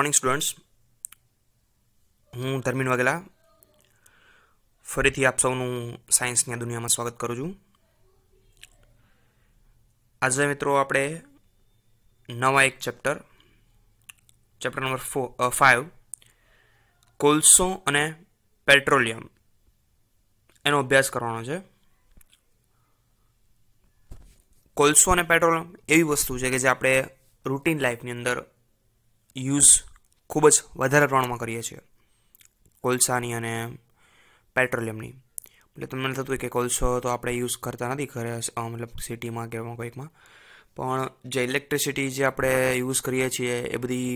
morning students હું ધર્મીન વાઘેલા ફરીથી આપ સૌનું સાયન્સની આ દુનિયામાં સ્વાગત કરું છું આજે મિત્રો આપણે નવા એક chapter chapter number four five કોલસો અને પેટ્રોલિયમ એનો અભ્યાસ કરવાનો છે કોલસો અને પેટ્રોલિયમ એવી વસ્તુ છે કે જે આપણે રૂટીન લાઈફની અંદર યુઝ ખૂબ જ વધારે પ્રમાણમાં કરીએ છીએ કોલસાની અને પેટ્રોલિયમની એટલે તમને થતું હોય કે કોલસો તો આપણે યુઝ કરતા નથી ઘરે મતલબ સિટીમાં કે કોઈકમાં પણ જે ઇલેક્ટ્રિસિટી જે આપણે યુઝ કરીએ છીએ એ બધી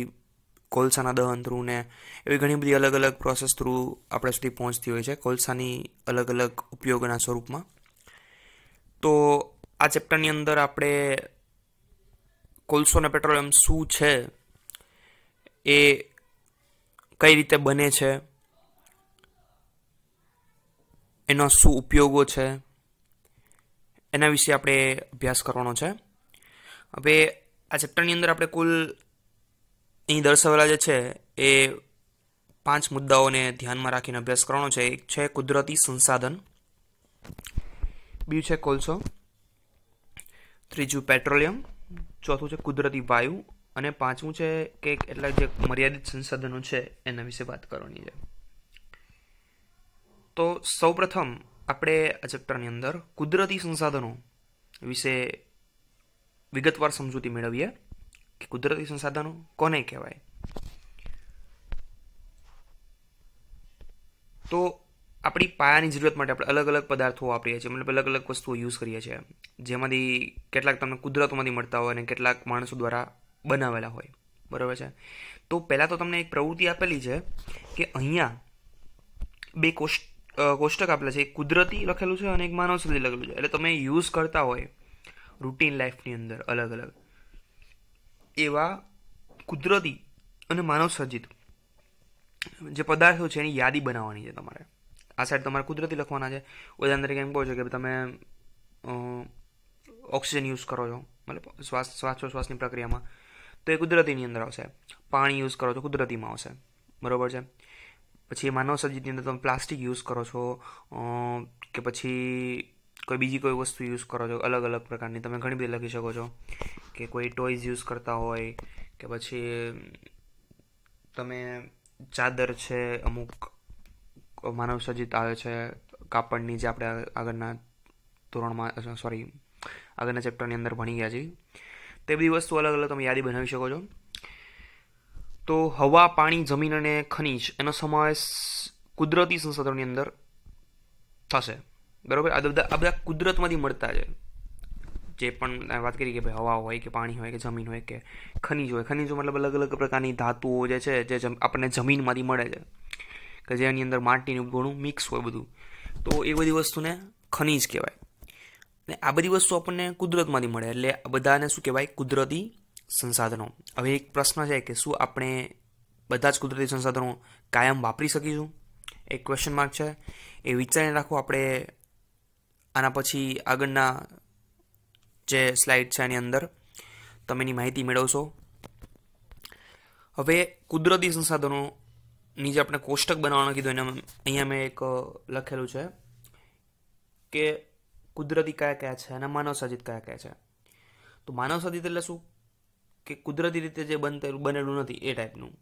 કોલસાના દહન થ્રુ ને એવી ઘણી બધી અલગ અલગ પ્રોસેસ થ્રુ આપણે સુધી પહોંચતી હોય છે કોલસાની અલગ અલગ ઉપયોગના સ્વરૂપમાં તો આ ચેપ્ટરની અંદર આપણે કોલસો અને પેટ્રોલિયમ શું છે એ કઈ રીતે બને છે એનો શું ઉપયોગો છે એના વિશે આપણે અભ્યાસ કરવાનો છે હવે આ ચેપ્ટરની અંદર આપણે કુલ અહીં દર્શાવેલા જે છે એ પાંચ મુદ્દાઓને ધ્યાનમાં રાખીને અભ્યાસ કરવાનો છે એક છે કુદરતી સંસાધન બીજું છે કોલસો ત્રીજું પેટ્રોલિયમ ચોથું છે કુદરતી વાયુ અને પાંચમું છે કે એટલા જે મર્યાદિત સંસાધનો છે એના વિશે વાત કરવાની છે તો સૌપ્રથમ આપણે આ ચેપ્ટરની અંદર કુદરતી સંસાધનો વિશે વિગતવાર સમજૂતી મેળવીએ કે કુદરતી સંસાધનો કોને કહેવાય તો આપણી પાયાની જરૂરિયાત માટે આપણે અલગ અલગ પદાર્થો વાપરીએ છીએ મતલબ અલગ અલગ વસ્તુઓ યુઝ કરીએ છીએ જેમાંથી કેટલાક તમને કુદરતમાંથી મળતા હોય અને કેટલાક માણસો દ્વારા બનાવેલા હોય બરાબર છે તો પહેલાં તો તમને એક પ્રવૃત્તિ આપેલી છે કે અહીંયા બે કોષ્ટ કોષ્ટક આપેલા છે એક કુદરતી લખેલું છે અને એક માનવસૃષ્ટિ લખેલું છે એટલે તમે યુઝ કરતા હોય રૂટીન લાઈફની અંદર અલગ અલગ એવા કુદરતી અને માનવસર્જિત જે પદાર્થો છે એની યાદી બનાવવાની છે તમારે આ સાઈડ તમારે કુદરતી લખવાના છે ઉદાહરણ તરીકે એમ કહો છો કે તમે ઓક્સિજન યુઝ કરો છો મતલબ શ્વાસ શ્વાસોશ્વાસની પ્રક્રિયામાં તો એ કુદરતીની અંદર આવશે પાણી યુઝ કરો છો કુદરતીમાં આવશે બરાબર છે પછી માનવ સર્જિતની અંદર તમે પ્લાસ્ટિક યુઝ કરો છો કે પછી કોઈ બીજી કોઈ વસ્તુ યુઝ કરો છો અલગ અલગ પ્રકારની તમે ઘણી બધી લખી શકો છો કે કોઈ ટોયઝ યુઝ કરતા હોય કે પછી તમે ચાદર છે અમુક માનવ સર્જિત આવે છે કાપડની જે આપણે આગળના ધોરણમાં સોરી આગળના ચેપ્ટરની અંદર ભણી ગયા છીએ તે બધી વસ્તુ અલગ અલગ તમે યાદી બનાવી શકો છો તો હવા પાણી જમીન અને ખનિજ એનો સમાવેશ કુદરતી સંસાધનોની અંદર થશે બરાબર આ બધા આ બધા કુદરતમાંથી મળતા છે જે પણ વાત કરી કે ભાઈ હવા હોય કે પાણી હોય કે જમીન હોય કે ખનિજ હોય ખનિજો મતલબ અલગ અલગ પ્રકારની ધાતુઓ જે છે જે આપણને જમીનમાંથી મળે છે કે જેની અંદર માટીનું ઘણું મિક્સ હોય બધું તો એ બધી વસ્તુને ખનિજ કહેવાય ને આ બધી વસ્તુ આપણને કુદરતમાંથી મળે એટલે આ બધાને શું કહેવાય કુદરતી સંસાધનો હવે એક પ્રશ્ન છે કે શું આપણે બધા જ કુદરતી સંસાધનો કાયમ વાપરી શકીશું એક ક્વેશ્ચન માર્ક છે એ વિચારીને રાખો આપણે આના પછી આગળના જે સ્લાઇડ છે આની અંદર તમે એની માહિતી મેળવશો હવે કુદરતી સંસાધનોની જે આપણે કોષ્ટક બનાવવાનું કીધું એને અહીંયા મેં એક લખેલું છે કે કુદરતી કયા કયા છે અને માનવ સર્જિત કયા કયા છે તો માનવ સર્જિત એટલે શું કે કુદરતી રીતે જે બનતા બનેલું નથી એ ટાઈપનું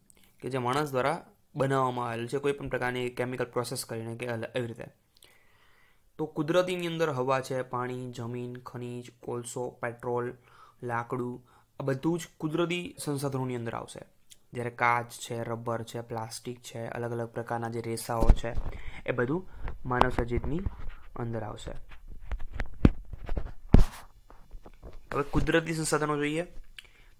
કે જે માણસ દ્વારા બનાવવામાં આવેલું છે કોઈ પણ પ્રકારની કેમિકલ પ્રોસેસ કરીને કે એવી રીતે તો કુદરતીની અંદર હવા છે પાણી જમીન ખનીજ કોલસો પેટ્રોલ લાકડું આ બધું જ કુદરતી સંસાધનોની અંદર આવશે જ્યારે કાચ છે રબર છે પ્લાસ્ટિક છે અલગ અલગ પ્રકારના જે રેસાઓ છે એ બધું માનવ સર્જિતની અંદર આવશે હવે કુદરતી સંસાધનો જોઈએ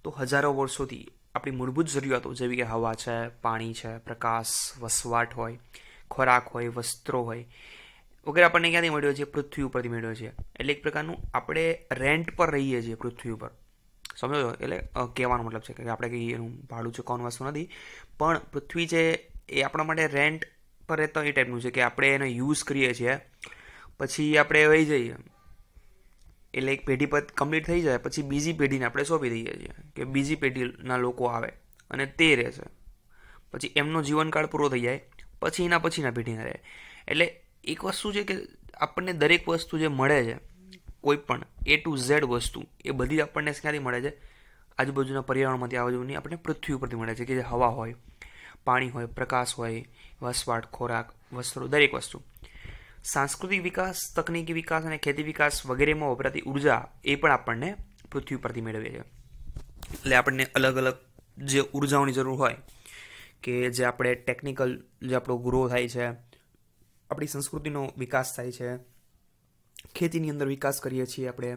તો હજારો વર્ષોથી આપણી મૂળભૂત જરૂરિયાતો જેવી કે હવા છે પાણી છે પ્રકાશ વસવાટ હોય ખોરાક હોય વસ્ત્રો હોય વગેરે આપણને ક્યાંથી મળ્યો છે પૃથ્વી ઉપરથી મળ્યો છે એટલે એક પ્રકારનું આપણે રેન્ટ પર રહીએ છીએ પૃથ્વી ઉપર સમજો છો એટલે કહેવાનો મતલબ છે કે આપણે કંઈ એનું ભાડું ચૂકવવાનું વસ્તુ નથી પણ પૃથ્વી છે એ આપણા માટે રેન્ટ પર રહેતો એ ટાઈપનું છે કે આપણે એનો યુઝ કરીએ છીએ પછી આપણે વહી જઈએ એટલે એક પેઢી પર કમ્પ્લીટ થઈ જાય પછી બીજી પેઢીને આપણે સોંપી દઈએ છીએ કે બીજી પેઢીના લોકો આવે અને તે રહેશે પછી એમનો જીવનકાળ પૂરો થઈ જાય પછી એના પછીના પેઢીને રહે એટલે એક વસ્તુ છે કે આપણને દરેક વસ્તુ જે મળે છે કોઈ પણ એ ટુ ઝેડ વસ્તુ એ બધી આપણને ક્યાંથી મળે છે આજુબાજુના પર્યાવરણમાંથી આજુબાજુની આપણને પૃથ્વી ઉપરથી મળે છે કે જે હવા હોય પાણી હોય પ્રકાશ હોય વસવાટ ખોરાક વસ્ત્રો દરેક વસ્તુ સાંસ્કૃતિક વિકાસ તકનીકી વિકાસ અને ખેતી વિકાસ વગેરેમાં વપરાતી ઉર્જા એ પણ આપણને પૃથ્વી પરથી મેળવીએ છે એટલે આપણને અલગ અલગ જે ઉર્જાઓની જરૂર હોય કે જે આપણે ટેકનિકલ જે આપણો ગ્રો થાય છે આપણી સંસ્કૃતિનો વિકાસ થાય છે ખેતીની અંદર વિકાસ કરીએ છીએ આપણે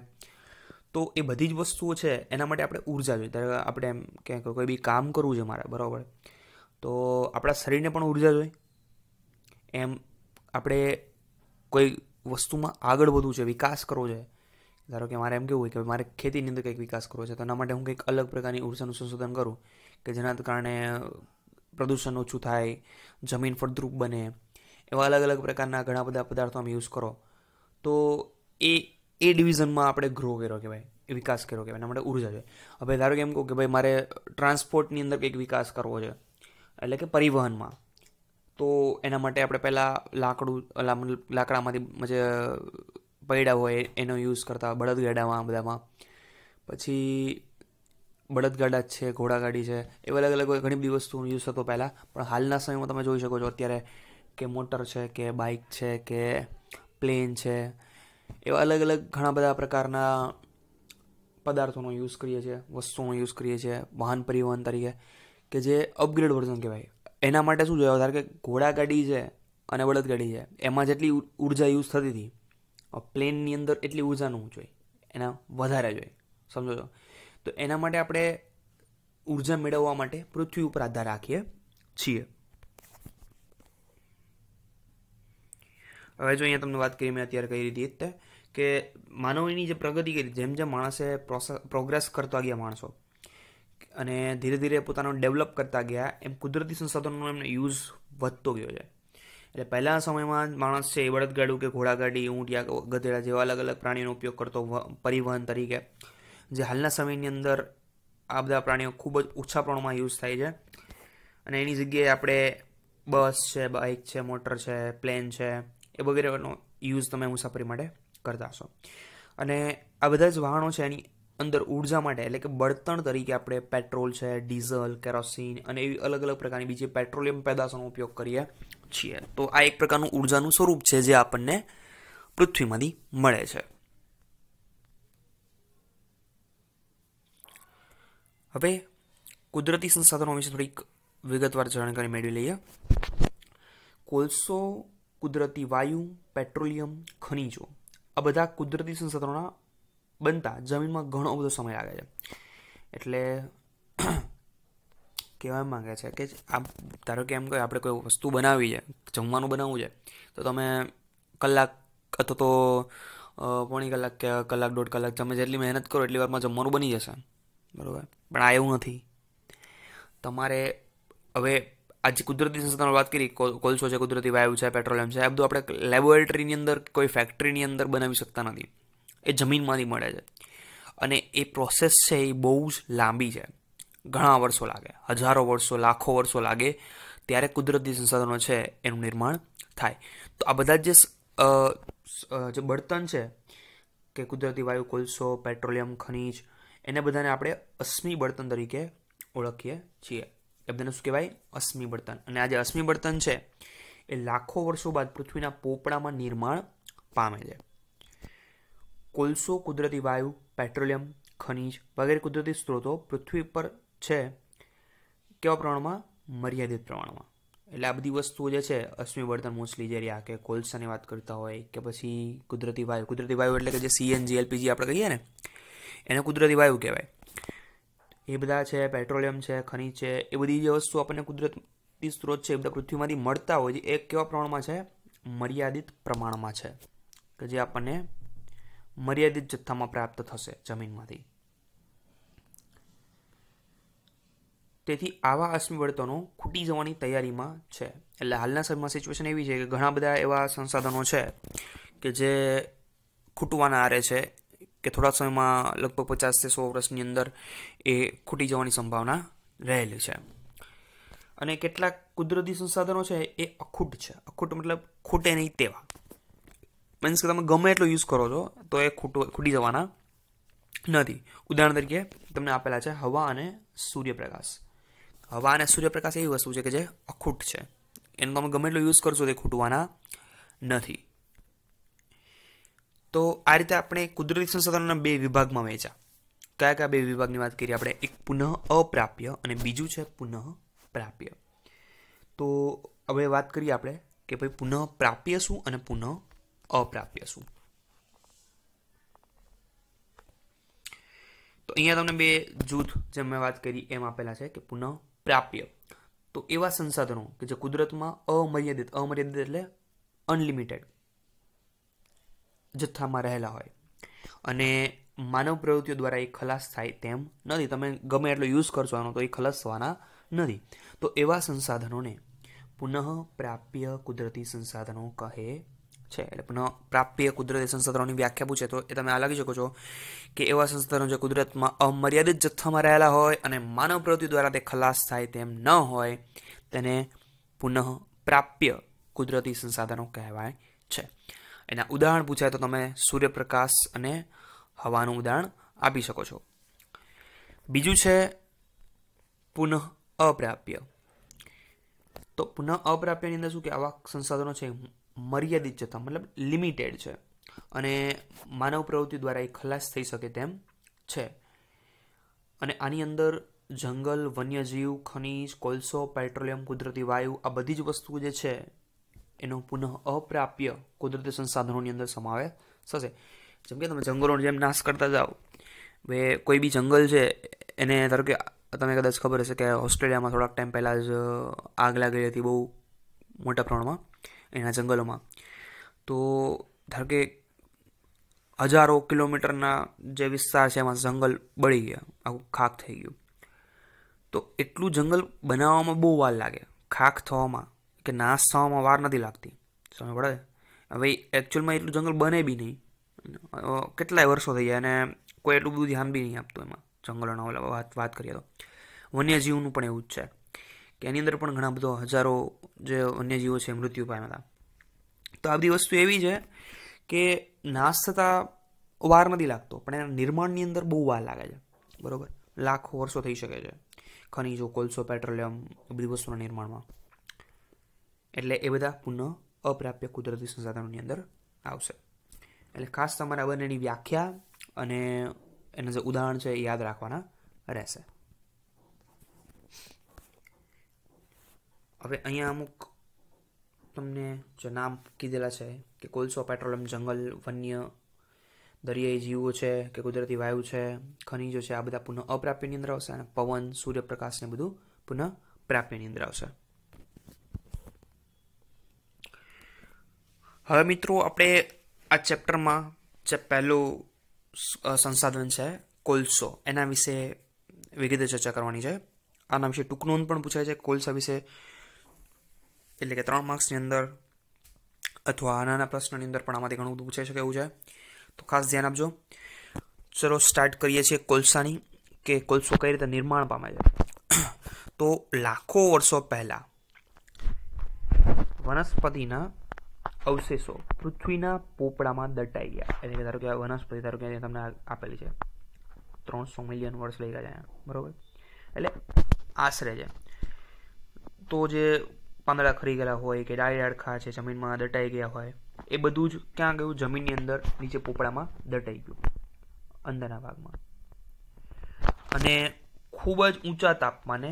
તો એ બધી જ વસ્તુઓ છે એના માટે આપણે ઉર્જા જોઈએ ત્યારે આપણે એમ ક્યાંક કોઈ બી કામ કરવું છે મારે બરાબર તો આપણા શરીરને પણ ઉર્જા જોઈએ એમ આપણે કોઈ વસ્તુમાં આગળ વધવું છે વિકાસ કરવો છે ધારો કે મારે એમ કેવું હોય કે મારે ખેતીની અંદર કંઈક વિકાસ કરવો છે તો એના માટે હું કંઈક અલગ પ્રકારની ઉર્જાનું સંશોધન કરું કે જેના કારણે પ્રદૂષણ ઓછું થાય જમીન ફળદ્રુપ બને એવા અલગ અલગ પ્રકારના ઘણા બધા પદાર્થો અમે યુઝ કરો તો એ એ ડિવિઝનમાં આપણે ગ્રો કર્યો કહેવાય એ વિકાસ કર્યો કહેવાય એના માટે ઉર્જા છે હવે ધારો કે એમ કહું કે ભાઈ મારે ટ્રાન્સપોર્ટની અંદર કંઈક વિકાસ કરવો છે એટલે કે પરિવહનમાં તો એના માટે આપણે પહેલાં લાકડું લાકડામાંથી જે પૈડા હોય એનો યુઝ કરતા બળદગાડામાં બધામાં પછી બળદગાડા જ છે ઘોડાગાડી છે એવા અલગ અલગ ઘણી બધી વસ્તુનો યુઝ થતો પહેલાં પણ હાલના સમયમાં તમે જોઈ શકો છો અત્યારે કે મોટર છે કે બાઇક છે કે પ્લેન છે એવા અલગ અલગ ઘણા બધા પ્રકારના પદાર્થોનો યુઝ કરીએ છીએ વસ્તુઓનો યુઝ કરીએ છીએ વાહન પરિવહન તરીકે કે જે અપગ્રેડ વર્ઝન કહેવાય એના માટે શું જોઈએ ધારો કે ઘોડાગાડી છે અને બળદગાડી છે એમાં જેટલી ઉર્જા યુઝ થતી હતી પ્લેનની અંદર એટલી ઉર્જા ન જોઈએ એના વધારે જોઈએ સમજો છો તો એના માટે આપણે ઉર્જા મેળવવા માટે પૃથ્વી ઉપર આધાર રાખીએ છીએ હવે જો અહીંયા તમને વાત કરી મેં અત્યારે કઈ રીતે કે માનવીની જે પ્રગતિ કરી જેમ જેમ માણસે પ્રોસેસ પ્રોગ્રેસ કરતા ગયા માણસો અને ધીરે ધીરે પોતાનો ડેવલપ કરતા ગયા એમ કુદરતી સંસાધનોનો એમનો યુઝ વધતો ગયો છે એટલે પહેલાં સમયમાં માણસ છે એ બળદગાડું કે ઘોડાગાડી ઊંટ યા ગધેડા જેવા અલગ અલગ પ્રાણીઓનો ઉપયોગ કરતો પરિવહન તરીકે જે હાલના સમયની અંદર આ બધા પ્રાણીઓ ખૂબ જ ઓછા પ્રમાણમાં યુઝ થાય છે અને એની જગ્યાએ આપણે બસ છે બાઇક છે મોટર છે પ્લેન છે એ વગેરેનો યુઝ તમે મુસાફરી માટે કરતા હશો અને આ બધા જ વાહનો છે એની અંદર ઉર્જા માટે એટલે કે બળતણ તરીકે આપણે પેટ્રોલ છે ડીઝલ કેરોસીન અને એવી અલગ અલગ પ્રકારની બીજી પેટ્રોલિયમ પેદાશોનો ઉપયોગ કરીએ છીએ તો આ એક પ્રકારનું ઊર્જાનું સ્વરૂપ છે જે આપણને પૃથ્વીમાંથી મળે છે હવે કુદરતી સંસાધનો વિશે થોડીક વિગતવાર જાણકારી મેળવી લઈએ કોલસો કુદરતી વાયુ પેટ્રોલિયમ ખનિજો આ બધા કુદરતી સંસાધનોના બનતા જમીનમાં ઘણો બધો સમય લાગે છે એટલે કહેવા માગે છે કે આ ધારો કે એમ કહે આપણે કોઈ વસ્તુ બનાવી છે જમવાનું બનાવવું છે તો તમે કલાક અથવા તો પોણી કલાક કે કલાક દોઢ કલાક તમે જેટલી મહેનત કરો એટલી વારમાં જમવાનું બની જશે બરાબર પણ આ એવું નથી તમારે હવે આજે કુદરતી સંસાધનો વાત કરી કોલસો છે કુદરતી વાયુ છે પેટ્રોલિયમ છે આ બધું આપણે લેબોરેટરીની અંદર કોઈ ફેક્ટરીની અંદર બનાવી શકતા નથી એ જમીનમાંથી મળે છે અને એ પ્રોસેસ છે એ બહુ જ લાંબી છે ઘણા વર્ષો લાગે હજારો વર્ષો લાખો વર્ષો લાગે ત્યારે કુદરતી સંસાધનો છે એનું નિર્માણ થાય તો આ બધા જે જે બળતણ છે કે કુદરતી વાયુ કોલસો પેટ્રોલિયમ ખનીજ એને બધાને આપણે અશ્મિ બળતણ તરીકે ઓળખીએ છીએ એ બધાને શું કહેવાય અશ્મિ બળતણ અને આ જે અશ્મિ બળતણ છે એ લાખો વર્ષો બાદ પૃથ્વીના પોપડામાં નિર્માણ પામે છે કોલસો કુદરતી વાયુ પેટ્રોલિયમ ખનિજ વગેરે કુદરતી સ્ત્રોતો પૃથ્વી પર છે કેવા પ્રમાણમાં મર્યાદિત પ્રમાણમાં એટલે આ બધી વસ્તુઓ જે છે અશ્મિ વર્તન મોસ્ટલી જ્યારે આ કે કોલસાની વાત કરતા હોય કે પછી કુદરતી વાયુ કુદરતી વાયુ એટલે કે જે સીએનજી એલપીજી આપણે કહીએ ને એને કુદરતી વાયુ કહેવાય એ બધા છે પેટ્રોલિયમ છે ખનિજ છે એ બધી જે વસ્તુ આપણને કુદરતી સ્ત્રોત છે એ બધા પૃથ્વીમાંથી મળતા હોય છે એ કેવા પ્રમાણમાં છે મર્યાદિત પ્રમાણમાં છે કે જે આપણને મર્યાદિત જથ્થામાં પ્રાપ્ત થશે જમીનમાંથી તેથી આવા અશ્મિ બળતણો ખૂટી જવાની તૈયારીમાં છે એટલે હાલના સમયમાં સિચ્યુએશન એવી છે કે ઘણા બધા એવા સંસાધનો છે કે જે ખૂટવાના આરે છે કે થોડા સમયમાં લગભગ પચાસથી સો વર્ષની અંદર એ ખૂટી જવાની સંભાવના રહેલી છે અને કેટલાક કુદરતી સંસાધનો છે એ અખૂટ છે અખૂટ મતલબ ખૂટે નહીં તેવા મીન્સ કે તમે ગમે એટલો યુઝ કરો છો તો એ ખૂટો ખૂટી જવાના નથી ઉદાહરણ તરીકે તમને આપેલા છે હવા અને સૂર્યપ્રકાશ હવા અને સૂર્યપ્રકાશ એવી વસ્તુ છે કે જે અખૂટ છે એનો તમે ગમે એટલો યુઝ કરશો તે ખૂટવાના નથી તો આ રીતે આપણે કુદરતી સંસાધનોના બે વિભાગમાં વહેંચ્યા કયા કયા બે વિભાગની વાત કરીએ આપણે એક પુનઃ અપ્રાપ્ય અને બીજું છે પુનઃ પ્રાપ્ય તો હવે વાત કરીએ આપણે કે ભાઈ પુનઃ પ્રાપ્ય શું અને પુનઃ અપ્રાપ્ય શું તો અહીંયા તમને બે જૂથ જેમ મેં વાત કરી એમ આપેલા છે કે પુનઃ પ્રાપ્ય તો એવા સંસાધનો કે જે કુદરતમાં અમર્યાદિત અમર્યાદિત એટલે અનલિમિટેડ જથ્થામાં રહેલા હોય અને માનવ પ્રવૃત્તિઓ દ્વારા એ ખલાસ થાય તેમ નથી તમે ગમે એટલો યુઝ કરશો આનો તો એ ખલાસવાના નથી તો એવા સંસાધનોને પુનઃ પ્રાપ્ય કુદરતી સંસાધનો કહે છે એટલે પુનઃપ્રાપ્ય કુદરતી સંસાધનોની વ્યાખ્યા પૂછે તો એ તમે આ લાગી શકો છો કે એવા સંસાધનો જે કુદરતમાં અમર્યાદિત જથ્થામાં રહેલા હોય અને માનવ પ્રવૃત્તિ દ્વારા તે ખલાસ થાય તેમ ન હોય તેને પુનઃ પ્રાપ્ય કુદરતી સંસાધનો કહેવાય છે એના ઉદાહરણ પૂછાય તો તમે સૂર્યપ્રકાશ અને હવાનું ઉદાહરણ આપી શકો છો બીજું છે પુનઃ અપ્રાપ્ય તો પુનઃ અપ્રાપ્યની અંદર શું કે આવા સંસાધનો છે મર્યાદિત જથ્થા મતલબ લિમિટેડ છે અને માનવ પ્રવૃત્તિ દ્વારા એ ખલાસ થઈ શકે તેમ છે અને આની અંદર જંગલ વન્યજીવ ખનીજ કોલસો પેટ્રોલિયમ કુદરતી વાયુ આ બધી જ વસ્તુ જે છે એનો પુનઃ અપ્રાપ્ય કુદરતી સંસાધનોની અંદર સમાવેશ થશે જેમ કે તમે જંગલોનો જેમ નાશ કરતા જાઓ હવે કોઈ બી જંગલ છે એને ધારો કે તમે કદાચ ખબર હશે કે ઓસ્ટ્રેલિયામાં થોડાક ટાઈમ પહેલાં જ આગ લાગેલી હતી બહુ મોટા પ્રમાણમાં એના જંગલોમાં તો ધારો કે હજારો કિલોમીટરના જે વિસ્તાર છે એમાં જંગલ બળી ગયા આખું ખાખ થઈ ગયું તો એટલું જંગલ બનાવવામાં બહુ વાર લાગે ખાખ થવામાં કે નાશ થવામાં વાર નથી લાગતી સમજ પડે હવે એકચ્યુઅલમાં એટલું જંગલ બને બી નહીં કેટલાય વર્ષો થઈ ગયા અને કોઈ એટલું બધું ધ્યાન બી નહીં આપતું એમાં જંગલોના ઓલા વાત વાત કરીએ તો વન્યજીવનું પણ એવું જ છે કે એની અંદર પણ ઘણા બધો હજારો જે વન્યજીવો છે મૃત્યુ પામ્યા હતા તો આ બધી વસ્તુ એવી છે કે નાશ થતાં વાર નથી લાગતો પણ એના નિર્માણની અંદર બહુ વાર લાગે છે બરાબર લાખો વર્ષો થઈ શકે છે ખનીજો કોલસો પેટ્રોલિયમ એ બધી વસ્તુના નિર્માણમાં એટલે એ બધા પુનઃ અપ્રાપ્ય કુદરતી સંસાધનોની અંદર આવશે એટલે ખાસ તમારે બંનેની વ્યાખ્યા અને એના જે ઉદાહરણ છે એ યાદ રાખવાના રહેશે હવે અહીંયા અમુક તમને જે નામ કીધેલા છે કે કોલસો પેટ્રોલિયમ જંગલ વન્ય દરિયાઈ જીવો છે કે કુદરતી વાયુ છે ખનિજો છે આ બધા પુનઃ અપ્રાપ્યની અંદર આવશે અને પવન સૂર્યપ્રકાશને બધું પુનઃ પ્રાપ્યની અંદર આવશે હવે મિત્રો આપણે આ ચેપ્ટરમાં જે પહેલું સંસાધન છે કોલસો એના વિશે વિગતે ચર્ચા કરવાની છે આના વિશે ટૂંક નોંધ પણ પૂછાય છે કોલસા વિશે એટલે કે ત્રણ માર્ક્સની અંદર અથવા નાના પ્રશ્નની અંદર પણ આમાંથી ઘણું બધું પૂછાઈ શકે એવું છે તો ખાસ ધ્યાન આપજો ચલો સ્ટાર્ટ કરીએ છીએ કોલસાની કે કોલસો કઈ રીતે નિર્માણ પામે છે તો લાખો વર્ષો પહેલાં વનસ્પતિના અવશેષો પૃથ્વીના પોપડામાં દટાઈ ગયા એટલે કે ધારો કે વનસ્પતિ ધારો કે તમને આપેલી છે ત્રણસો મિલિયન વર્ષ લઈ ગયા છે બરાબર એટલે આશરે છે તો જે પાંદડા ખરી ગયેલા હોય કે ડાળી ડાળખા છે જમીનમાં દટાઈ ગયા હોય એ બધું જ ક્યાં ગયું જમીનની અંદર નીચે પોપડામાં દટાઈ ગયું અંદરના ભાગમાં અને ખૂબ જ ઊંચા તાપમાને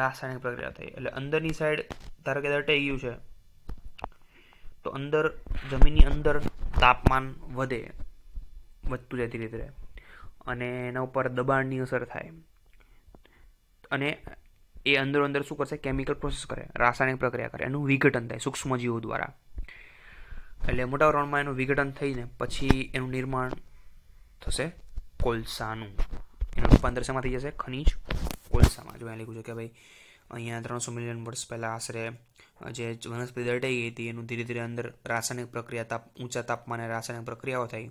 રાસાયણિક પ્રક્રિયા થઈ એટલે અંદરની સાઈડ ધારો કે દટાઈ ગયું છે તો અંદર જમીનની અંદર તાપમાન વધે વધતું જાય ધીરે ધીરે અને એના ઉપર દબાણની અસર થાય અને એ અંદર અંદર શું કરશે કેમિકલ પ્રોસેસ કરે રાસાયણિક પ્રક્રિયા કરે એનું વિઘટન થાય સૂક્ષ્મજીવો દ્વારા એટલે મોટા પ્રમાણમાં એનું વિઘટન થઈને પછી એનું નિર્માણ થશે કોલસાનું એનું રૂપાંતર શેમાં થઈ જશે ખનીજ કોલસામાં જો અહીંયા લીધું છે કે ભાઈ અહીંયા ત્રણસો મિલિયન વર્ષ પહેલાં આશરે જે વનસ્પતિ દટાઈ ગઈ હતી એનું ધીરે ધીરે અંદર રાસાયણિક પ્રક્રિયા તાપ ઊંચા તાપમાને રાસાયણિક પ્રક્રિયાઓ થઈ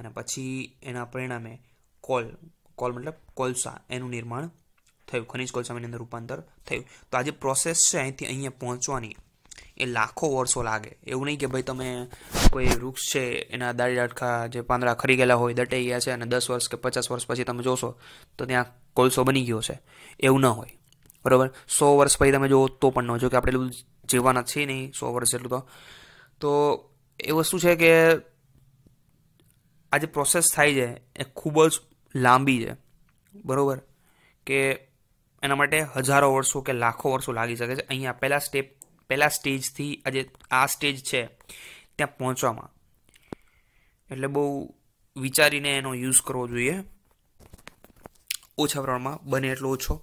અને પછી એના પરિણામે કોલ કોલ મતલબ કોલસા એનું નિર્માણ થયું ખનિજ કોલસાની અંદર રૂપાંતર થયું તો આજે પ્રોસેસ છે અહીંથી અહીંયા પહોંચવાની એ લાખો વર્ષો લાગે એવું નહીં કે ભાઈ તમે કોઈ વૃક્ષ છે એના દાડી ડાટખા જે પાંદડા ખરી ગયેલા હોય દટાઈ ગયા છે અને દસ વર્ષ કે પચાસ વર્ષ પછી તમે જોશો તો ત્યાં કોલસો બની ગયો છે એવું ન હોય બરાબર સો વર્ષ પછી તમે જોવો તો પણ ન જો કે આપણે એટલું જીવવાના છીએ નહીં સો વર્ષ જેટલું તો તો એ વસ્તુ છે કે આ જે પ્રોસેસ થાય છે એ ખૂબ જ લાંબી છે બરાબર કે એના માટે હજારો વર્ષો કે લાખો વર્ષો લાગી શકે છે અહીંયા પહેલાં સ્ટેપ પહેલાં સ્ટેજથી આજે આ સ્ટેજ છે ત્યાં પહોંચવામાં એટલે બહુ વિચારીને એનો યુઝ કરવો જોઈએ ઓછા પ્રમાણમાં બને એટલો ઓછો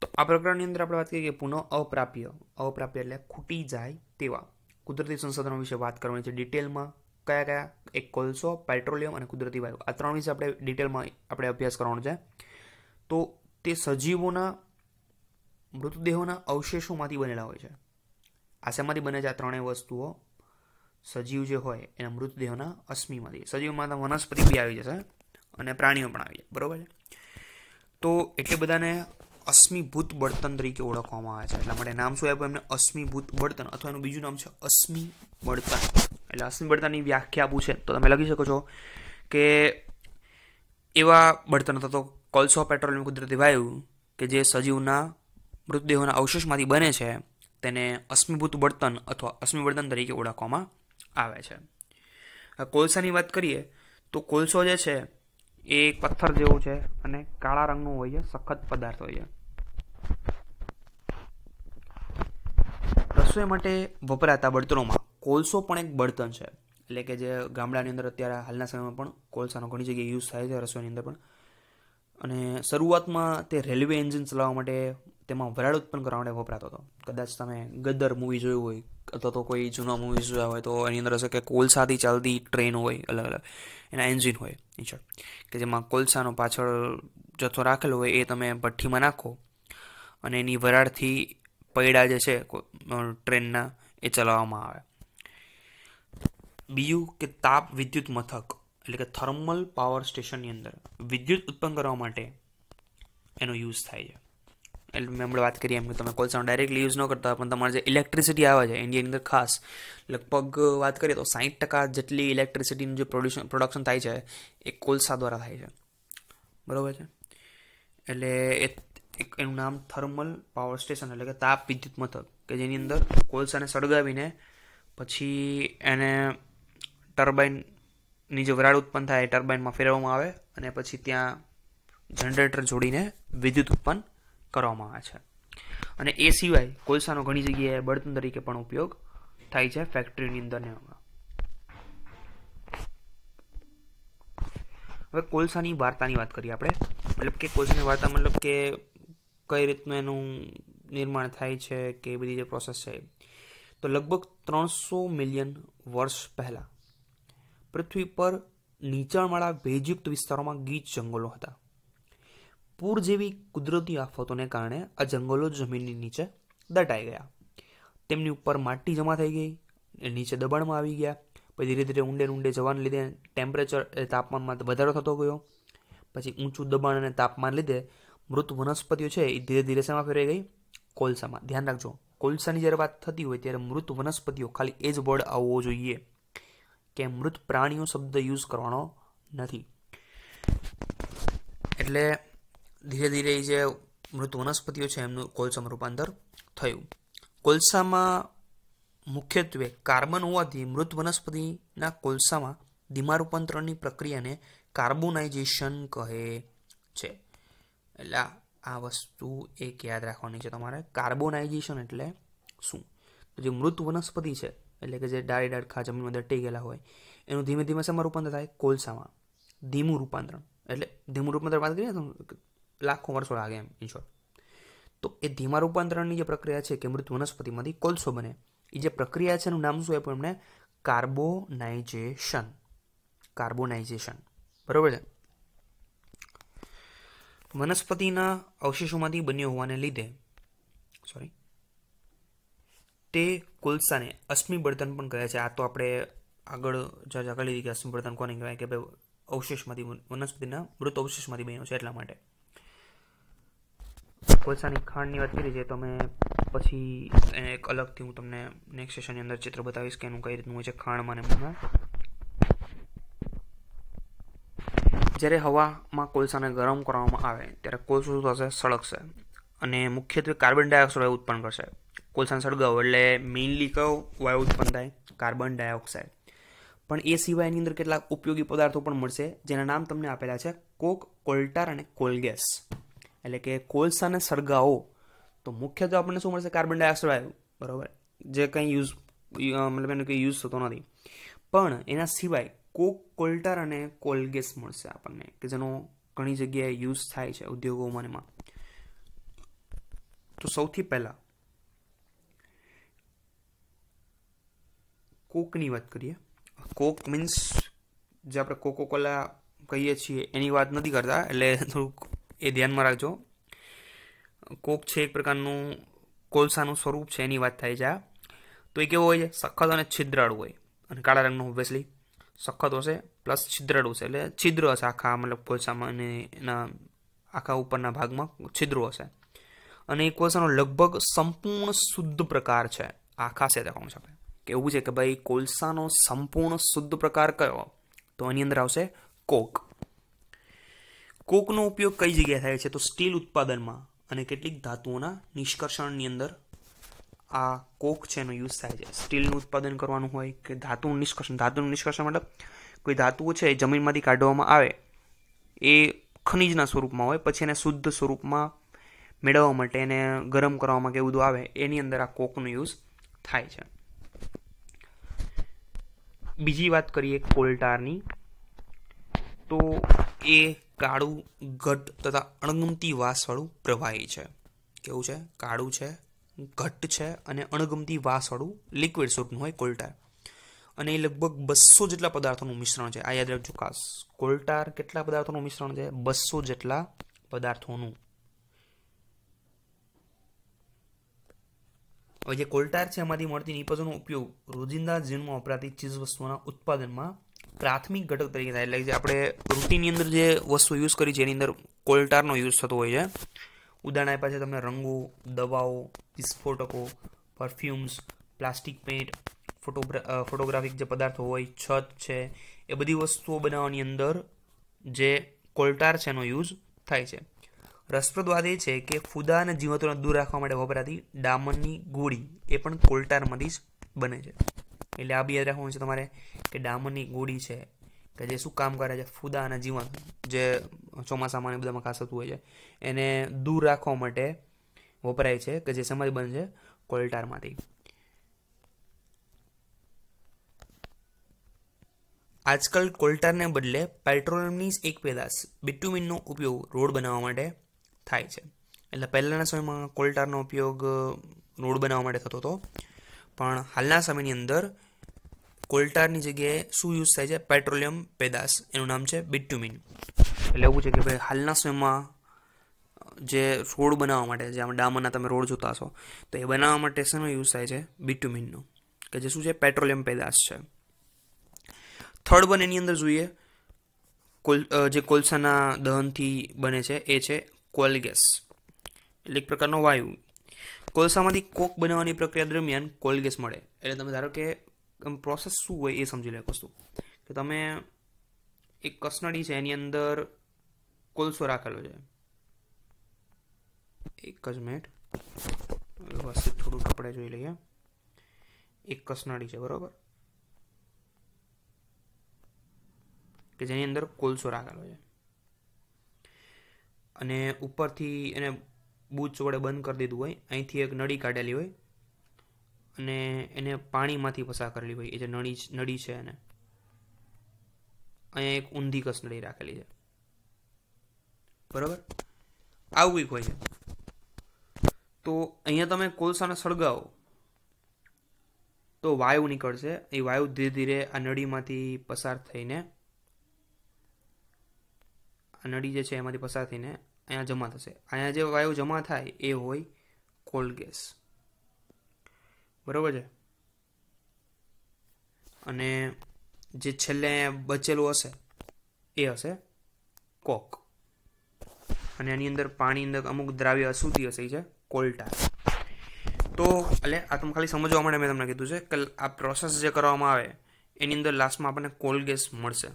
તો આ પ્રકરણની અંદર આપણે વાત કરીએ કે પુનઃ અપ્રાપ્ય અપ્રાપ્ય એટલે ખૂટી જાય તેવા કુદરતી સંસાધનો વિશે વાત કરવાની છે ડિટેલમાં કયા કયા એક કોલસો પેટ્રોલિયમ અને કુદરતી વાયુ આ ત્રણ વિશે આપણે ડિટેલમાં આપણે અભ્યાસ કરવાનો છે તો તે સજીવોના મૃતદેહોના અવશેષોમાંથી બનેલા હોય છે આ બને છે આ ત્રણેય વસ્તુઓ સજીવ જે હોય એના મૃતદેહોના અશ્મિમાંથી સજીવમાં વનસ્પતિ બી આવી જશે અને પ્રાણીઓ પણ આવી જાય બરાબર છે તો એટલે બધાને અશ્મિભૂત બળતણ તરીકે ઓળખવામાં આવે છે એટલા માટે નામ શું આપ્યું એમને અશ્મિભૂત બળતણ અથવા એનું બીજું નામ છે અશ્મિ બળતણ એટલે અશ્મિ વ્યાખ્યા આપું છે તો તમે લખી શકો છો કે એવા બળતણ અથવા તો કોલસો પેટ્રોલિયમ કુદરતી વાયુ કે જે સજીવના મૃતદેહોના અવશેષમાંથી બને છે તેને અશ્મિભૂત બળતણ અથવા અશ્મિ બળતણ તરીકે ઓળખવામાં આવે છે કોલસાની વાત કરીએ તો કોલસો જે છે એ પથ્થર જેવું છે અને કાળા રંગનું હોય છે સખત પદાર્થ હોય છે રસોઈ માટે વપરાતા બળતણોમાં કોલસો પણ એક બળતણ છે એટલે કે જે ગામડાની અંદર અત્યારે હાલના સમયમાં પણ કોલસાનો ઘણી જગ્યાએ યુઝ થાય છે રસોઈની અંદર પણ અને શરૂઆતમાં તે રેલવે એન્જિન ચલાવવા માટે તેમાં વરાળ ઉત્પન્ન કરવા માટે વપરાતો હતો કદાચ તમે ગદર મૂવી જોયું હોય અથવા તો કોઈ જૂના મૂવી જોયા હોય તો એની અંદર હશે કે કોલસાથી ચાલતી ટ્રેન હોય અલગ અલગ એના એન્જિન હોય નીચળ કે જેમાં કોલસાનો પાછળ જથ્થો રાખેલો હોય એ તમે ભઠ્ઠીમાં નાખો અને એની વરાળથી પૈડા જે છે ટ્રેનના એ ચલાવવામાં આવે બીજું કે તાપ વિદ્યુત મથક એટલે કે થર્મલ પાવર સ્ટેશનની અંદર વિદ્યુત ઉત્પન્ન કરવા માટે એનો યુઝ થાય છે એટલે મેં હમણાં વાત કરી એમ કે તમે કોલસાનો ડાયરેક્ટલી યુઝ ન કરતા પણ તમારે જે ઇલેક્ટ્રિસિટી આવે છે ઇન્ડિયાની અંદર ખાસ લગભગ વાત કરીએ તો સાઠ ટકા જેટલી ઇલેક્ટ્રિસિટીનું જે પ્રોડ્યુશન પ્રોડક્શન થાય છે એ કોલસા દ્વારા થાય છે બરાબર છે એટલે એ એનું નામ થર્મલ પાવર સ્ટેશન એટલે કે તાપ વિદ્યુત મથક કે જેની અંદર કોલસાને સળગાવીને પછી એને ટર્બાઇનની જે વરાળ ઉત્પન્ન થાય એ ટર્બાઇનમાં ફેરવવામાં આવે અને પછી ત્યાં જનરેટર જોડીને વિદ્યુત ઉત્પન્ન કરવામાં આવે છે અને એ સિવાય કોલસાનો ઘણી જગ્યાએ બળતણ તરીકે પણ ઉપયોગ થાય છે ફેક્ટરીની અંદર ને હવે કોલસાની વાર્તાની વાત કરીએ આપણે મતલબ કે કોલસાની વાર્તા મતલબ કે કઈ રીતનું એનું નિર્માણ થાય છે કે એ બધી જે પ્રોસેસ છે તો લગભગ ત્રણસો મિલિયન વર્ષ પહેલાં પૃથ્વી પર નીચાણવાળા ભેજયુક્ત વિસ્તારોમાં ગીચ જંગલો હતા પૂર જેવી કુદરતી આફતોને કારણે આ જંગલો જમીનની નીચે દટાઈ ગયા તેમની ઉપર માટી જમા થઈ ગઈ નીચે દબાણમાં આવી ગયા પછી ધીરે ધીરે ઊંડે ઊંડે જવાને લીધે ટેમ્પરેચર તાપમાનમાં વધારો થતો ગયો પછી ઊંચું દબાણ અને તાપમાન લીધે મૃત વનસ્પતિઓ છે એ ધીરે ધીરે શેમાં ફેરાઈ ગઈ કોલસામાં ધ્યાન રાખજો કોલસાની જ્યારે વાત થતી હોય ત્યારે મૃત વનસ્પતિઓ ખાલી એ જ વર્ડ આવવો જોઈએ કે મૃત પ્રાણીઓ શબ્દ યુઝ કરવાનો નથી એટલે ધીરે ધીરે જે મૃત વનસ્પતિઓ છે એમનું કોલસામાં રૂપાંતર થયું કોલસામાં મુખ્યત્વે કાર્બન હોવાથી મૃત વનસ્પતિના કોલસામાં ધીમા રૂપાંતરણની પ્રક્રિયાને કાર્બોનાઇઝેશન કહે છે એટલે આ વસ્તુ એક યાદ રાખવાની છે તમારે કાર્બોનાઇઝેશન એટલે શું જે મૃત વનસ્પતિ છે એટલે કે જે ડાળી ડાળખા જમીનમાં દટી ગયેલા હોય એનું ધીમે ધીમે શેમાં રૂપાંતર થાય કોલસામાં ધીમું રૂપાંતરણ એટલે ધીમું રૂપાંતરણ વાત કરીએ તો લાખો વર્ષો લાગે એમ ઇન શોર્ટ તો એ ધીમા રૂપાંતરણની જે પ્રક્રિયા છે કે મૃત વનસ્પતિમાંથી કોલસો બને એ જે પ્રક્રિયા છે એનું નામ શું આપ્યું એમને કાર્બોનાઇઝેશન કાર્બોનાઇઝેશન બરાબર છે વનસ્પતિના અવશેષોમાંથી બન્યો હોવાને લીધે સોરી તે કુલસાને અશ્મિબર્ધન પણ કહે છે આ તો આપણે આગળ જજ આગળ લીધી કે અશ્મિબર્ધન કોને કહેવાય કે ભાઈ અવશેષમાંથી વનસ્પતિના મૃત અવશેષમાંથી બન્યો છે એટલા માટે કોલસાની ખાંડની વાત કરી છે તો અમે પછી એને એક અલગથી હું તમને નેક્સ્ટ સેશનની અંદર ચિત્ર બતાવીશ કે એનું કઈ રીતનું હોય છે ખાણમાં ને એમાં જ્યારે હવામાં કોલસાને ગરમ કરવામાં આવે ત્યારે કોલસો શું થશે સળગશે અને મુખ્યત્વે કાર્બન ડાયોક્સાઇડ ઉત્પન્ન કરશે કોલસાનો સળગાવો એટલે મેઇનલી કયો વાયુ ઉત્પન્ન થાય કાર્બન ડાયોક્સાઇડ પણ એ સિવાયની અંદર કેટલાક ઉપયોગી પદાર્થો પણ મળશે જેના નામ તમને આપેલા છે કોક કોલ્ટાર અને કોલગેસ એટલે કે કોલસાને સળગાવો તો મુખ્યત્વે આપણને શું મળશે કાર્બન ડાયોક્સાઇડ વાયુ બરાબર જે કંઈ યુઝ મતલબ એનો કંઈ યુઝ થતો નથી પણ એના સિવાય કોક કોલ્ટાર અને કોલગેસ મળશે આપણને કે જેનો ઘણી જગ્યાએ યુઝ થાય છે ઉદ્યોગોમાં તો સૌથી પહેલાં કોકની વાત કરીએ કોક મીન્સ જે આપણે કોકો કોલા કહીએ છીએ એની વાત નથી કરતા એટલે થોડુંક એ ધ્યાનમાં રાખજો કોક છે એક પ્રકારનું કોલસાનું સ્વરૂપ છે એની વાત થાય છે આ તો એ કેવો હોય છે સખત અને છિદ્રાળુ હોય અને કાળા રંગનું ઓબ્વિયસલી સખત હશે પ્લસ છિદ્રાળુ છે એટલે છિદ્ર હશે આખા મતલબ કોલસામાં અને એના આખા ઉપરના ભાગમાં છિદ્રો હશે અને એ કોલસાનો લગભગ સંપૂર્ણ શુદ્ધ પ્રકાર છે આખા છે કોણ છે આપણે કહેવું છે કે ભાઈ કોલસાનો સંપૂર્ણ શુદ્ધ પ્રકાર કયો તો એની અંદર આવશે કોક કોકનો ઉપયોગ કઈ જગ્યાએ થાય છે તો સ્ટીલ ઉત્પાદનમાં અને કેટલીક ધાતુઓના નિષ્કર્ષણની અંદર આ કોક છે એનો યુઝ થાય છે સ્ટીલનું ઉત્પાદન કરવાનું હોય કે ધાતુનું નિષ્કર્ષણ ધાતુનું નિષ્કર્ષણ મતલબ કોઈ ધાતુઓ છે જમીનમાંથી કાઢવામાં આવે એ ખનિજના સ્વરૂપમાં હોય પછી એને શુદ્ધ સ્વરૂપમાં મેળવવા માટે એને ગરમ કરવામાં કે એવું બધું આવે એની અંદર આ કોકનો યુઝ થાય છે બીજી વાત કરીએ કોલટારની તો એ કાળું ઘટ તથા અણગમતી વાસવાળું પ્રવાહી છે કેવું છે કાળું છે ઘટ્ટ છે અને અણગમતી વાસવાળું લિક્વિડ સ્વરૂપનું હોય કોલ્ટાર અને એ લગભગ બસો જેટલા પદાર્થોનું મિશ્રણ છે આ યાદ રાખજો ખાસ કોલટાર કેટલા પદાર્થોનું મિશ્રણ છે બસો જેટલા પદાર્થોનું હવે જે કોલ્ટાર છે એમાંથી મળતી નિપજોનો ઉપયોગ રોજિંદા જીવનમાં વપરાતી ચીજ વસ્તુઓના ઉત્પાદનમાં પ્રાથમિક ઘટક તરીકે થાય એટલે કે આપણે રૂટીનની અંદર જે વસ્તુ યુઝ કરી છે એની અંદર કોલ્ટારનો યુઝ થતો હોય છે ઉદાહરણ આપ્યા છે તમને રંગો દવાઓ વિસ્ફોટકો પરફ્યુમ્સ પ્લાસ્ટિક પેન્ટ ફોટોગ્રા ફોટોગ્રાફિક જે પદાર્થો હોય છત છે એ બધી વસ્તુઓ બનાવવાની અંદર જે કોલ્ટાર છે એનો યુઝ થાય છે રસપ્રદ વાત એ છે કે ફુદા અને જીવતોને દૂર રાખવા માટે વપરાતી ડામરની ગોળી એ પણ કોલટારમાંથી જ બને છે એટલે આ બી યાદ રાખવાનું છે તમારે કે ડામરની ગોળી છે કે જે શું કામ કરે છે ફુદા અને જીવાત જે ચોમાસામાં બધામાં ખાસ થતું હોય છે એને દૂર રાખવા માટે વપરાય છે કે જે સમાજ બને છે કોલટારમાંથી આજકાલ કોલ્ટારને બદલે પેટ્રોલિયમની એક પેદાશ બિટ્યુમિનનો ઉપયોગ રોડ બનાવવા માટે થાય છે એટલે પહેલાંના સમયમાં કોલટારનો ઉપયોગ રોડ બનાવવા માટે થતો હતો પણ હાલના સમયની અંદર કોલટારની જગ્યાએ શું યુઝ થાય છે પેટ્રોલિયમ પેદાશ એનું નામ છે બિટ્યુમિન એટલે એવું છે કે ભાઈ હાલના સમયમાં જે રોડ બનાવવા માટે જે આપણે ડામરના તમે રોડ જોતા છો તો એ બનાવવા માટે શેનો યુઝ થાય છે બિટ્યુમિનનો કે જે શું છે પેટ્રોલિયમ પેદાશ છે થર્ડ વન એની અંદર જોઈએ કોલ જે કોલસાના દહનથી બને છે એ છે કોલ ગેસ એટલે એક પ્રકારનો વાયુ કોલસામાંથી કોક બનાવવાની પ્રક્રિયા દરમિયાન કોલ ગેસ મળે એટલે તમે ધારો કે પ્રોસેસ શું હોય એ સમજી લે એક વસ્તુ કે તમે એક કસનળી છે એની અંદર કોલસો રાખેલો છે એક જ મિનિટ વ્યવસ્થિત થોડુંક આપણે જોઈ લઈએ એક કસનળી છે બરાબર કે જેની અંદર કોલસો રાખેલો છે અને ઉપરથી એને બૂચ વડે બંધ કરી દીધું હોય અહીંથી એક નળી કાઢેલી હોય અને એને પાણીમાંથી પસાર કરેલી હોય એ જે નળી નળી છે એને અહીંયા એક ઊંધી કસનળી રાખેલી છે બરાબર આવું કંઈક હોય છે તો અહીંયા તમે કોલસાને સળગાવો તો વાયુ નીકળશે એ વાયુ ધીરે ધીરે આ નળીમાંથી પસાર થઈને આ નળી જે છે એમાંથી પસાર થઈને અહીંયા જમા થશે અહીંયા જે વાયુ જમા થાય એ હોય કોલ્ડ ગેસ બરાબર છે અને જે છેલ્લે બચેલું હશે એ હશે કોક અને એની અંદર પાણી અંદર અમુક દ્રાવ્ય અશુદ્ધિ હશે છે કોલ્ટા તો એટલે આ તમે ખાલી સમજવા માટે મેં તમને કીધું છે કે આ પ્રોસેસ જે કરવામાં આવે એની અંદર લાસ્ટમાં આપણને કોલ ગેસ મળશે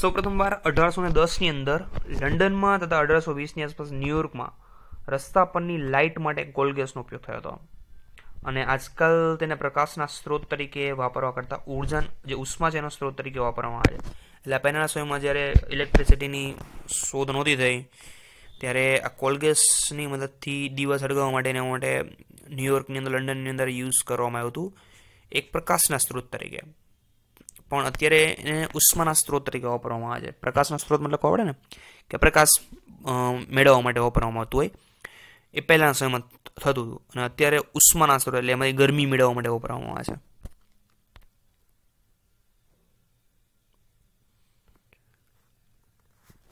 સૌ પ્રથમવાર અઢારસો ને દસની અંદર લંડનમાં તથા અઢારસો વીસની આસપાસ ન્યુયોર્કમાં રસ્તા પરની લાઇટ માટે કોલગેસનો ઉપયોગ થયો હતો અને આજકાલ તેને પ્રકાશના સ્ત્રોત તરીકે વાપરવા કરતાં ઉર્જા જે ઉષ્મા છે એનો સ્ત્રોત તરીકે વાપરવામાં આવે છે એટલે પહેલાંના સમયમાં જ્યારે ઇલેક્ટ્રિસિટીની શોધ નહોતી થઈ ત્યારે આ કોલગેસની મદદથી દિવસ સળગાવવા માટે એના માટે ન્યુયોર્કની અંદર લંડનની અંદર યુઝ કરવામાં આવ્યું હતું એક પ્રકાશના સ્ત્રોત તરીકે પણ અત્યારે એને ઉષ્માના સ્ત્રોત તરીકે વાપરવામાં આવે છે પ્રકાશના સ્ત્રોત મતલબ ખબર ને કે પ્રકાશ મેળવવા માટે વાપરવામાં આવતું હોય એ પહેલાંના સમયમાં થતું હતું અને અત્યારે ઉષ્માના સ્ત્રોત એટલે એમાંથી ગરમી મેળવવા માટે વાપરવામાં આવે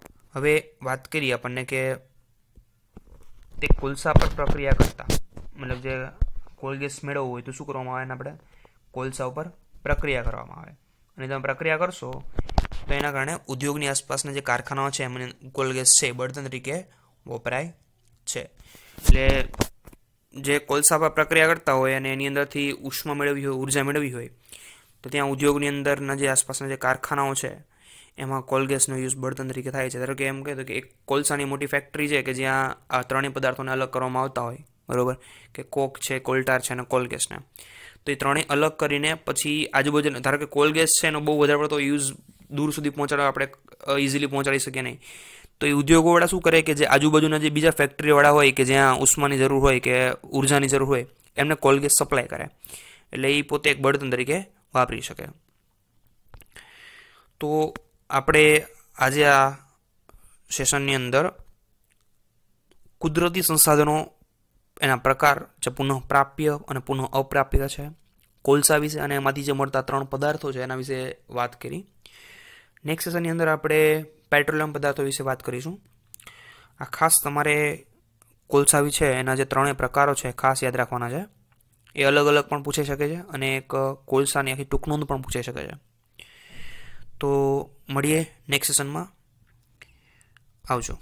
છે હવે વાત કરીએ આપણને કે તે કોલસા પર પ્રક્રિયા કરતા મતલબ જે કોલગેસ મેળવવું હોય તો શું કરવામાં આવે ને આપણે કોલસા ઉપર પ્રક્રિયા કરવામાં આવે અને તમે પ્રક્રિયા કરશો તો એના કારણે ઉદ્યોગની આસપાસના જે કારખાનાઓ છે એમને કોલ ગેસ છે બળતણ તરીકે વપરાય છે એટલે જે કોલસાપા પ્રક્રિયા કરતા હોય અને એની અંદરથી ઉષ્મા મેળવી હોય ઉર્જા મેળવી હોય તો ત્યાં ઉદ્યોગની અંદરના જે આસપાસના જે કારખાનાઓ છે એમાં કોલગેસનો યુઝ બળતણ તરીકે થાય છે ધારો કે એમ કહેતો કે એક કોલસાની મોટી ફેક્ટરી છે કે જ્યાં આ ત્રણેય પદાર્થોને અલગ કરવામાં આવતા હોય બરાબર કે કોક છે કોલટાર છે અને કોલગેસને તો એ ત્રણેય અલગ કરીને પછી આજુબાજુ ધારો કે કોલ ગેસ છે એનો બહુ વધારે પડતો યુઝ દૂર સુધી પહોંચાડવા આપણે ઇઝીલી પહોંચાડી શકીએ નહીં તો એ ઉદ્યોગોવાળા શું કરે કે જે આજુબાજુના જે બીજા ફેક્ટરીવાળા હોય કે જ્યાં ઉષ્માની જરૂર હોય કે ઉર્જાની જરૂર હોય એમને કોલગેસ સપ્લાય કરે એટલે એ પોતે એક બળતણ તરીકે વાપરી શકે તો આપણે આજે આ સેશનની અંદર કુદરતી સંસાધનો એના પ્રકાર જે પુનઃપ્રાપ્ય અને પુનઃ અપ્રાપ્ય છે કોલસા વિશે અને એમાંથી જે મળતા ત્રણ પદાર્થો છે એના વિશે વાત કરી નેક્સ્ટ સેશનની અંદર આપણે પેટ્રોલિયમ પદાર્થો વિશે વાત કરીશું આ ખાસ તમારે કોલસા વિશે એના જે ત્રણેય પ્રકારો છે ખાસ યાદ રાખવાના છે એ અલગ અલગ પણ પૂછી શકે છે અને એક કોલસાની આખી ટૂંકનોંધ પણ પૂછી શકે છે તો મળીએ નેક્સ્ટ સેશનમાં આવજો